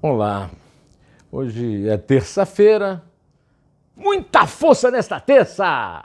Olá, hoje é terça-feira, muita força nesta terça!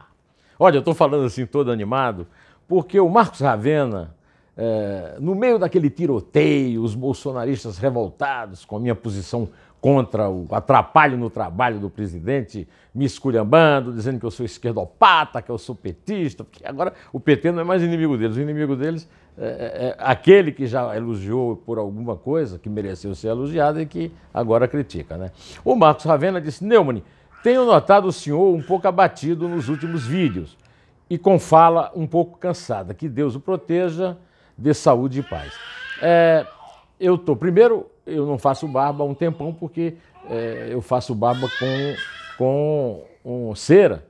Olha, eu estou falando assim todo animado, porque o Marcos Ravena, é, no meio daquele tiroteio, os bolsonaristas revoltados com a minha posição contra o atrapalho no trabalho do presidente, me esculhambando, dizendo que eu sou esquerdopata, que eu sou petista, porque agora o PT não é mais inimigo deles, o inimigo deles é, é, é, aquele que já elogiou por alguma coisa, que mereceu ser elogiado e que agora critica. Né? O Marcos Ravena disse: Neumann, tenho notado o senhor um pouco abatido nos últimos vídeos e com fala um pouco cansada. Que Deus o proteja, dê saúde e paz. É, eu tô primeiro, eu não faço barba há um tempão porque é, eu faço barba com, com um, cera,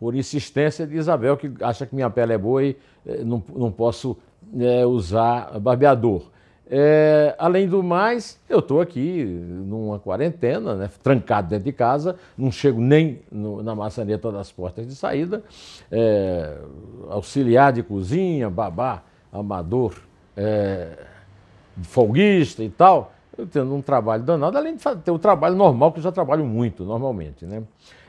por insistência de Isabel, que acha que minha pele é boa e é, não, não posso é, usar barbeador. É, além do mais, eu estou aqui numa quarentena, né, trancado dentro de casa, não chego nem no, na maçaneta das portas de saída. É, auxiliar de cozinha, babá, amador, é, folguista e tal, eu tendo um trabalho danado, além de ter o trabalho normal, que eu já trabalho muito normalmente. Né?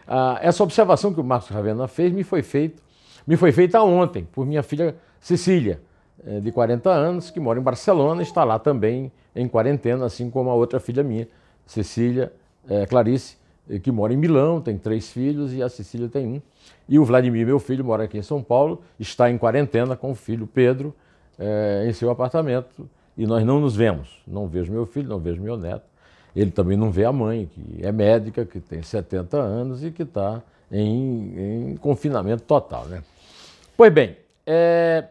Ah, essa observação que o Marcos Ravena fez me foi, feito, me foi feita ontem por minha filha Cecília eh, de 40 anos, que mora em Barcelona, está lá também em quarentena, assim como a outra filha minha, Cecília é, Clarice, eh, que mora em Milão, tem três filhos e a Cecília tem um. E o Vladimir, meu filho, mora aqui em São Paulo, está em quarentena com o filho Pedro é, em seu apartamento e nós não nos vemos. Não vejo meu filho, não vejo meu neto. Ele também não vê a mãe, que é médica, que tem 70 anos e que está em, em, confinamento total. Né? Pois bem, é,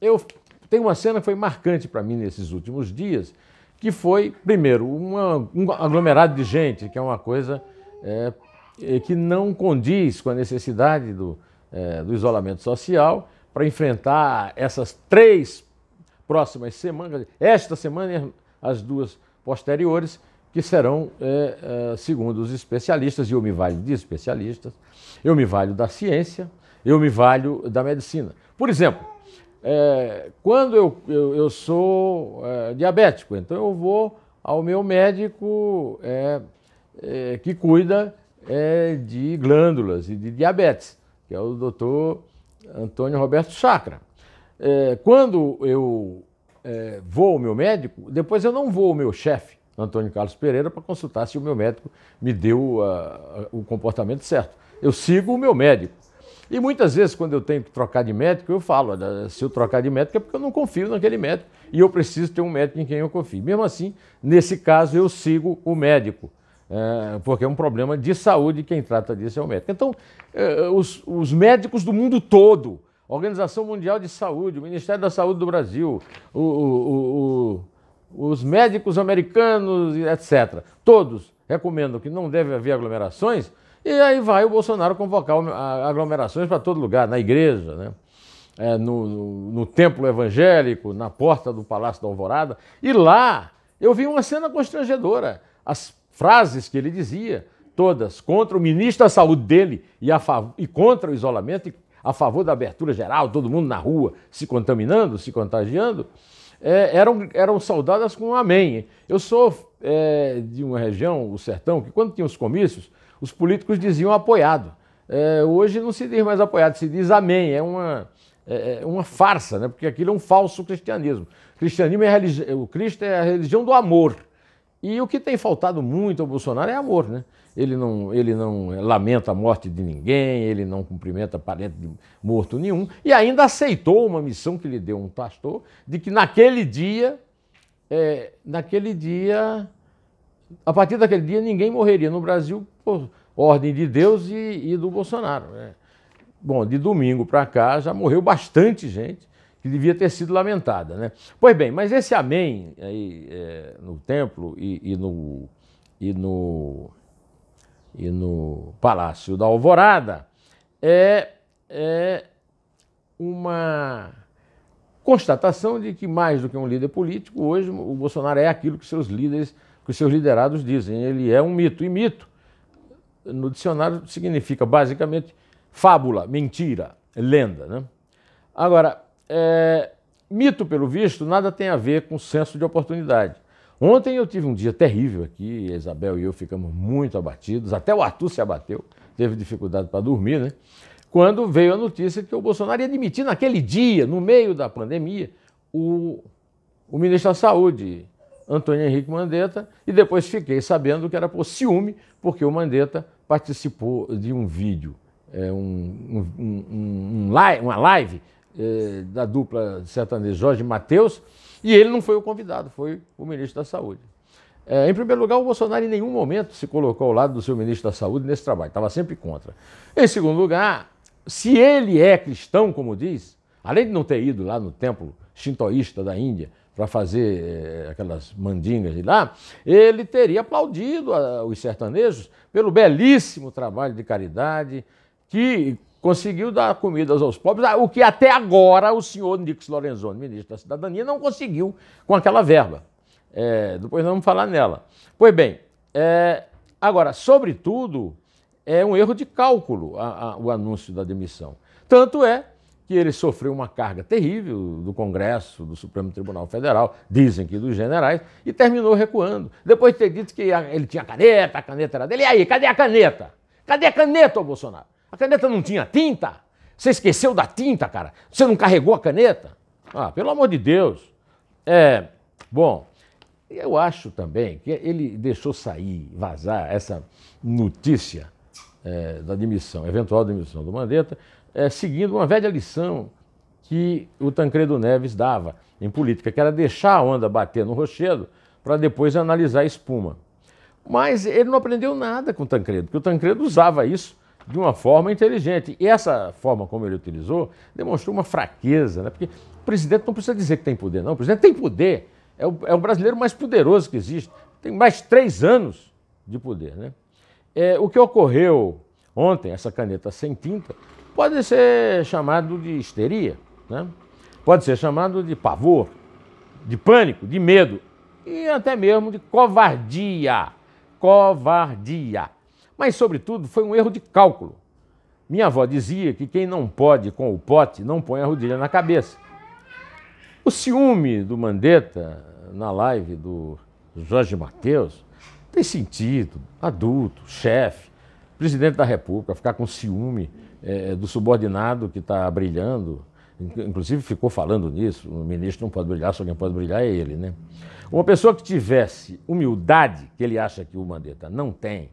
eu tem uma cena que foi marcante para mim nesses últimos dias, que foi, primeiro, uma, um aglomerado de gente, que é uma coisa é, é que não condiz com a necessidade do, é, do isolamento social para enfrentar essas três próximas semanas, esta semana e as duas posteriores, que serão, é, é, segundo os especialistas, e eu me valho de especialistas, eu me valho da ciência, eu me valho da medicina. Por exemplo, é, quando eu, eu, eu sou é, diabético, então eu vou ao meu médico é, é que cuida é, de glândulas e de diabetes, que é o doutor Antônio Roberto Chacra. É, quando eu vou ao meu médico, depois eu não vou ao meu chefe, Antônio Carlos Pereira, para consultar se o meu médico me deu a, a, o comportamento certo. Eu sigo o meu médico. E muitas vezes, quando eu tenho que trocar de médico, eu falo: se eu trocar de médico é porque eu não confio naquele médico e eu preciso ter um médico em quem eu confio. Mesmo assim, nesse caso, eu sigo o médico, é, porque é um problema de saúde e quem trata disso é o médico. Então, é, os, os médicos do mundo todo, a Organização Mundial de Saúde, o Ministério da Saúde do Brasil, o, o, o, os médicos americanos, etc., todos recomendam que não deve haver aglomerações e aí vai o Bolsonaro convocar aglomerações para todo lugar, na igreja, né? É, no, no, no templo evangélico, na porta do Palácio da Alvorada. E lá eu vi uma cena constrangedora. As frases que ele dizia, todas contra o ministro da saúde dele e, a, e contra o isolamento, e a favor da abertura geral, todo mundo na rua se contaminando, se contagiando, é, eram, eram saudadas com um amém. Eu sou é, de uma região, o sertão, que quando tinha os comícios, os políticos diziam apoiado. É, hoje não se diz mais apoiado, se diz amém. É uma, é, é uma farsa, né? porque aquilo é um falso cristianismo. O, cristianismo é religi... o Cristo é a religião do amor. E o que tem faltado muito ao Bolsonaro é amor, né? Ele não, ele não lamenta a morte de ninguém, ele não cumprimenta parente de morto nenhum, e ainda aceitou uma missão que lhe deu um pastor, de que naquele dia, é, naquele dia a partir daquele dia ninguém morreria no Brasil por ordem de Deus e, e do Bolsonaro. Né? Bom, de domingo para cá já morreu bastante gente que devia ter sido lamentada. Né? Pois bem, mas esse amém aí, é, no templo e, e, no, e, no, e no Palácio da Alvorada é, é uma constatação de que, mais do que um líder político, hoje o Bolsonaro é aquilo que seus líderes que os seus liderados dizem. Ele é um mito. E mito, no dicionário, significa basicamente fábula, mentira, lenda. Né? Agora, é, mito, pelo visto, nada tem a ver com senso de oportunidade. Ontem eu tive um dia terrível aqui, a Isabel e eu ficamos muito abatidos, até o Arthur se abateu, teve dificuldade para dormir, né? Quando veio a notícia que o Bolsonaro ia demitir naquele dia, no meio da pandemia, o, o ministro da Saúde, Antônio Henrique Mandetta, e depois fiquei sabendo que era por ciúme, porque o Mandetta participou de um vídeo, é, um, um, um, live, uma live é, da dupla sertaneja Jorge Matheus, e ele não foi o convidado, foi o ministro da Saúde. É, em primeiro lugar, o Bolsonaro em nenhum momento se colocou ao lado do seu ministro da Saúde nesse trabalho, estava sempre contra. Em segundo lugar, se ele é cristão, como diz, além de não ter ido lá no templo shintoísta da Índia para fazer eh, aquelas mandingas de lá, ele teria aplaudido a, ah, os sertanejos pelo belíssimo trabalho de caridade que conseguiu dar comida aos pobres, ah, o que até agora o senhor Nix Lorenzoni, ministro da Cidadania, não conseguiu com aquela verba. É, depois vamos falar nela. Pois bem, é, agora, sobretudo, é um erro de cálculo a, a, o anúncio da demissão. Tanto é que ele sofreu uma carga terrível do Congresso, do Supremo Tribunal Federal, dizem que dos generais, e terminou recuando. Depois de ter dito que ele tinha caneta, a caneta era dele. E aí, cadê a caneta? Cadê a caneta, Bolsonaro? A caneta não tinha tinta? Você esqueceu da tinta, cara? Você não carregou a caneta? Ah, pelo amor de Deus. É, bom, eu acho também que ele deixou sair, vazar essa notícia é, da demissão, eventual demissão do Mandetta, é, seguindo uma velha lição que o Tancredo Neves dava em política, que era deixar a onda bater no rochedo para depois analisar a espuma. Mas ele não aprendeu nada com o Tancredo, porque o Tancredo usava isso de uma forma inteligente. E essa forma como ele utilizou demonstrou uma fraqueza, né? porque o presidente não precisa dizer que tem poder, não. O presidente tem poder. É o, é o brasileiro mais poderoso que existe. Tem mais três anos de poder. Né? É, o que ocorreu ontem, essa caneta sem tinta, pode ser chamado de histeria, né? pode ser chamado de pavor, de pânico, de medo e até mesmo de covardia. Covardia. Mas, sobretudo, foi um erro de cálculo. Minha avó dizia que quem não pode com o pote não põe a rodilha na cabeça. O ciúme do Mandetta na live do Jorge Mateus tem sentido adulto, chefe, presidente da República ficar com ciúme é, do subordinado que está brilhando. Inclusive ficou falando nisso, o ministro não pode brilhar, só quem pode brilhar é ele, né? Uma pessoa que tivesse humildade, que ele acha que o Mandetta não tem,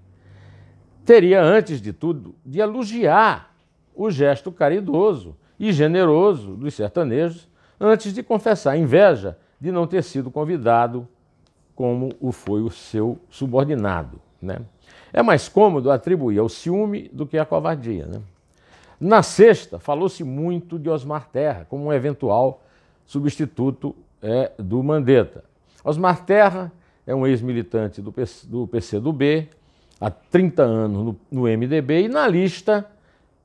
teria, antes de tudo, de elogiar o gesto caridoso e generoso dos sertanejos antes de confessar inveja de não ter sido convidado como o foi o seu subordinado. Né? É mais cômodo atribuir ao ciúme do que à covardia. Né? Na sexta, falou-se muito de Osmar Terra como um eventual substituto é, do Mandetta. Osmar Terra é um ex-militante do, PC, do PCdoB, há 30 anos no, no MDB e na lista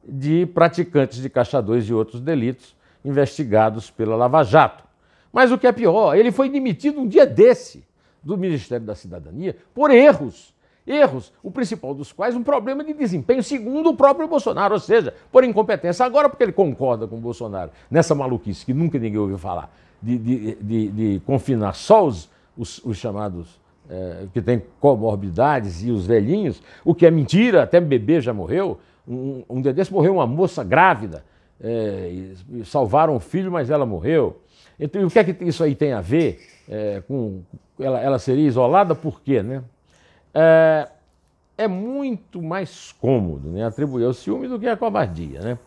de praticantes de Caixa e outros delitos investigados pela Lava Jato. Mas o que é pior, ele foi demitido um dia desse do Ministério da Cidadania por erros. Erros, o principal dos quais um problema de desempenho, segundo o próprio Bolsonaro, ou seja, por incompetência. Agora, porque ele concorda com o Bolsonaro nessa maluquice que nunca ninguém ouviu falar, de, de, de, de confinar só os, os, os chamados é, que têm comorbidades e os velhinhos, o que é mentira, até bebê já morreu. Um, um dia desse morreu uma moça grávida, é, salvaram o filho, mas ela morreu. Então, o que é que isso aí tem a ver? é, com, ela, ela seria isolada por quê, né? É, é muito mais cômodo né, atribuir ao ciúme do que à covardia, né?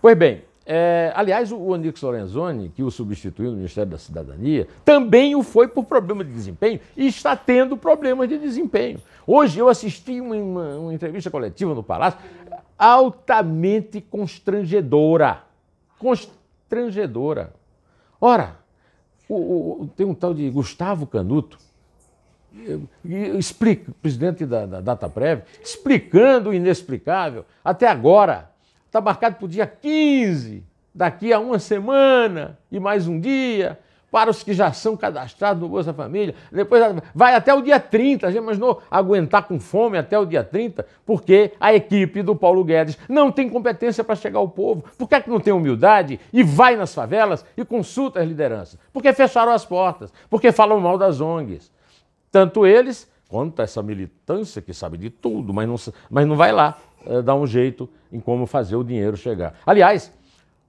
Pois bem, é, aliás, o Onix Lorenzoni, que o substituiu no Ministério da Cidadania, também o foi por problema de desempenho e está tendo problemas de desempenho. Hoje eu assisti uma, uma, uma entrevista coletiva no Palácio altamente constrangedora. Constrangedora. Ora, o, o, tem um tal de Gustavo Canuto, explica, presidente da, da DataPrev, explicando o inexplicável. Até agora, está marcado para o dia 15, daqui a uma semana e mais um dia para os que já são cadastrados no Bolsa Família. Depois vai até o dia 30, já imaginou aguentar com fome até o dia 30? Porque a equipe do Paulo Guedes não tem competência para chegar ao povo. Por que, é que não tem humildade e vai nas favelas e consulta as lideranças? Porque fecharam as portas, porque falam mal das ONGs. Tanto eles quanto essa militância que sabe de tudo, mas não, mas não vai lá é, dar um jeito em como fazer o dinheiro chegar. Aliás,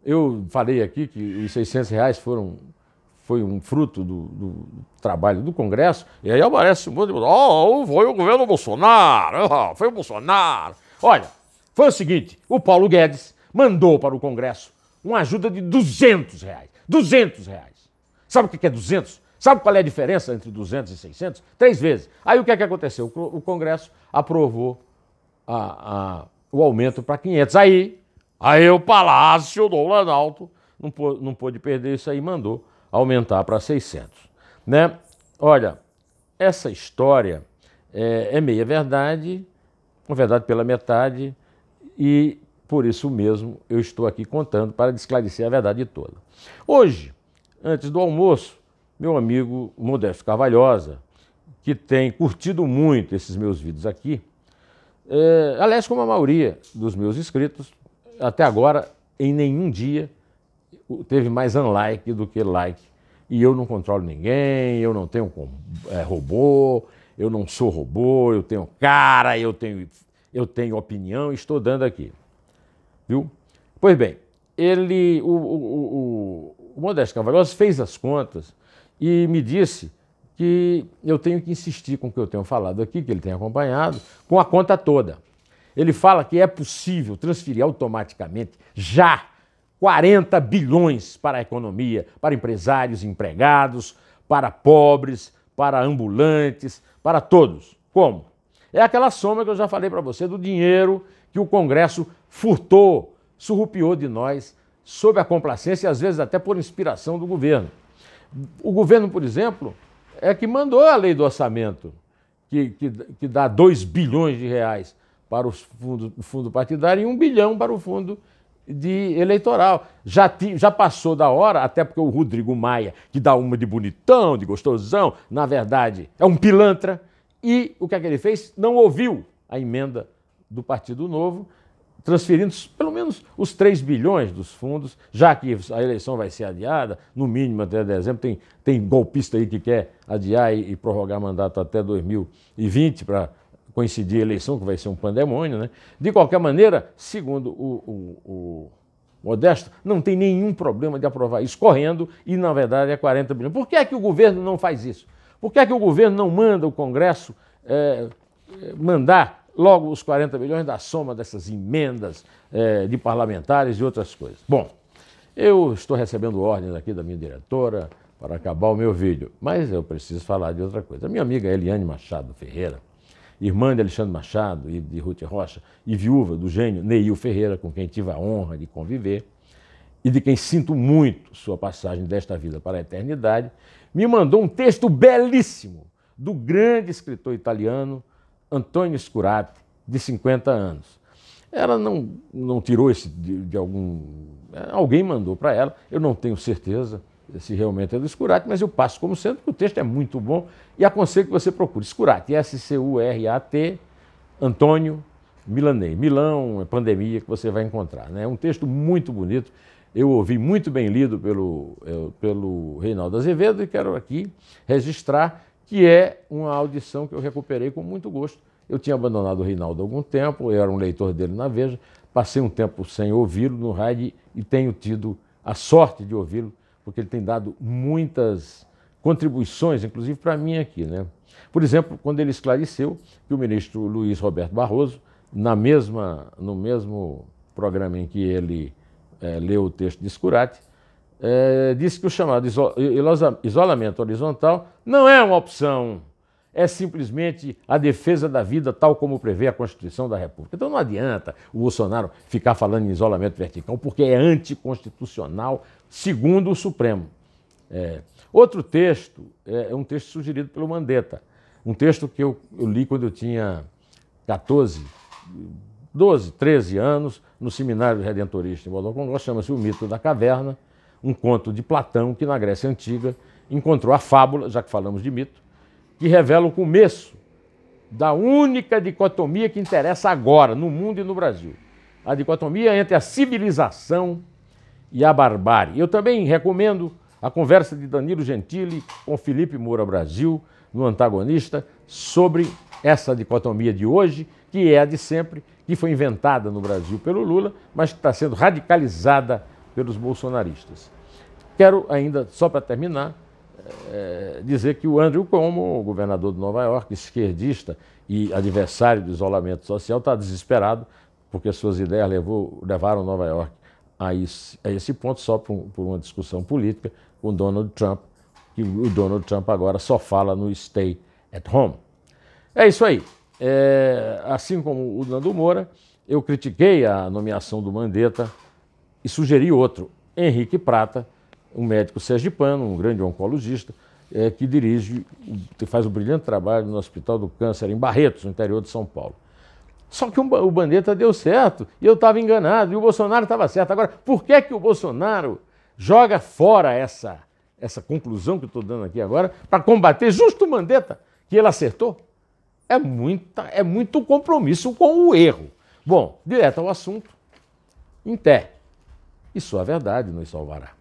eu falei aqui que os 600 reais foram foi um fruto do, do, trabalho do Congresso, e aí aparece um monte de. Oh, foi o governo Bolsonaro, oh, foi o Bolsonaro. Olha, foi o seguinte: o Paulo Guedes mandou para o Congresso uma ajuda de 200 reais. 200 reais. Sabe o que é 200? Sabe qual é a diferença entre 200 e 600? Três vezes. Aí o que é que aconteceu? O Congresso aprovou a, a, o aumento para 500. Aí, aí o Palácio do Planalto não, pô, não pôde perder isso aí, mandou aumentar para 600. Né? Olha, essa história é, é meia verdade, uma verdade pela metade, e por isso mesmo eu estou aqui contando para esclarecer a verdade toda. Hoje, antes do almoço, meu amigo Modesto Carvalhosa, que tem curtido muito esses meus vídeos aqui, é, aliás, como a maioria dos meus inscritos, até agora, em nenhum dia teve mais unlike do que like. E eu não controlo ninguém, eu não tenho é, robô, eu não sou robô, eu tenho cara, eu tenho, eu tenho opinião, estou dando aqui. Viu? Pois bem, ele, o, o, o, o Modesto Cavalhosa fez as contas e me disse que eu tenho que insistir com o que eu tenho falado aqui, que ele tem acompanhado, com a conta toda. Ele fala que é possível transferir automaticamente, já, 40 bilhões para a economia, para empresários, empregados, para pobres, para ambulantes, para todos. Como? É aquela soma que eu já falei para você do dinheiro que o Congresso furtou, surrupiou de nós, sob a complacência e às vezes até por inspiração do governo. O governo, por exemplo, é que mandou a lei do orçamento, que, que, que dá 2 bilhões de reais para o fundo, o fundo partidário e 1 bilhão para o fundo de eleitoral. Já, ti, já passou da hora, até porque o Rodrigo Maia, que dá uma de bonitão, de gostosão, na verdade é um pilantra. E o que é que ele fez? Não ouviu a emenda do Partido Novo, transferindo pelo menos os 3 bilhões dos fundos, já que a eleição vai ser adiada, no mínimo até dezembro. Tem, tem golpista aí que quer adiar e, e prorrogar mandato até 2020 para coincidir a eleição, que vai ser um pandemônio, né? De qualquer maneira, segundo o, o, o Modesto, não tem nenhum problema de aprovar isso correndo e, na verdade, é 40 bilhões. Por que é que o governo não faz isso? Por que é que o governo não manda o Congresso é, mandar logo os 40 bilhões da soma dessas emendas é, de parlamentares e outras coisas? Bom, eu estou recebendo ordens aqui da minha diretora para acabar o meu vídeo, mas eu preciso falar de outra coisa. A minha amiga Eliane Machado Ferreira irmã de Alexandre Machado e de Ruth Rocha, e viúva do gênio Neil Ferreira, com quem tive a honra de conviver, e de quem sinto muito sua passagem desta vida para a eternidade, me mandou um texto belíssimo do grande escritor italiano Antonio Scurati, de 50 anos. Ela não, não tirou esse de, de algum. Alguém mandou para ela, eu não tenho certeza se realmente é do Scurati, mas eu passo como sendo, porque o texto é muito bom e aconselho que você procure. Scurati, S-C-U-R-A-T, Antônio Milanei. Milão, é pandemia, que você vai encontrar. Né? É um texto muito bonito, eu ouvi muito bem lido pelo, é, pelo Reinaldo Azevedo e quero aqui registrar que é uma audição que eu recuperei com muito gosto. Eu tinha abandonado o Reinaldo há algum tempo, eu era um leitor dele na Veja, passei um tempo sem ouvi-lo no rádio e tenho tido a sorte de ouvi-lo porque ele tem dado muitas contribuições, inclusive para mim aqui. Né? Por exemplo, quando ele esclareceu que o ministro Luiz Roberto Barroso, na mesma, no mesmo programa em que ele é, leu o texto de Scurati, é, eh, disse que o chamado iso isolamento horizontal não é uma opção, é simplesmente a defesa da vida, tal como prevê a Constituição da República. Então não adianta o Bolsonaro ficar falando em isolamento vertical, porque é anticonstitucional, segundo o Supremo. É. Outro texto é, é um texto sugerido pelo Mandetta, um texto que eu, eu li quando eu tinha 14, 12, 13 anos, no seminário redentorista em Bodocongó, chama-se O Mito da Caverna, um conto de Platão que na Grécia Antiga encontrou a fábula, já que falamos de mito, que revela o começo da única dicotomia que interessa agora no mundo e no Brasil. A dicotomia entre a civilização e a barbárie. Eu também recomendo a conversa de Danilo Gentili com Felipe Moura Brasil, no Antagonista, sobre essa dicotomia de hoje, que é a de sempre, que foi inventada no Brasil pelo Lula, mas que está sendo radicalizada pelos bolsonaristas. Quero ainda, só para terminar, é, dizer que o Andrew Cuomo, o governador de Nova York, esquerdista e adversário do isolamento social, está desesperado porque suas ideias levou, levaram Nova York a esse, a esse ponto só por, por uma discussão política com Donald Trump, que o Donald Trump agora só fala no stay at home. É isso aí. É, assim como o Nando Moura, eu critiquei a nomeação do Mandetta e sugeri outro, Henrique Prata, um médico sergipano, um grande oncologista, é, que dirige, faz um brilhante trabalho no Hospital do Câncer em Barretos, no interior de São Paulo. Só que o Bandeta deu certo e eu estava enganado e o Bolsonaro estava certo. Agora, por que, que o Bolsonaro joga fora essa, essa conclusão que eu estou dando aqui agora para combater justo o Bandeta, que ele acertou? É, muita, é muito compromisso com o erro. Bom, direto ao assunto, em pé. E só a verdade nos salvará.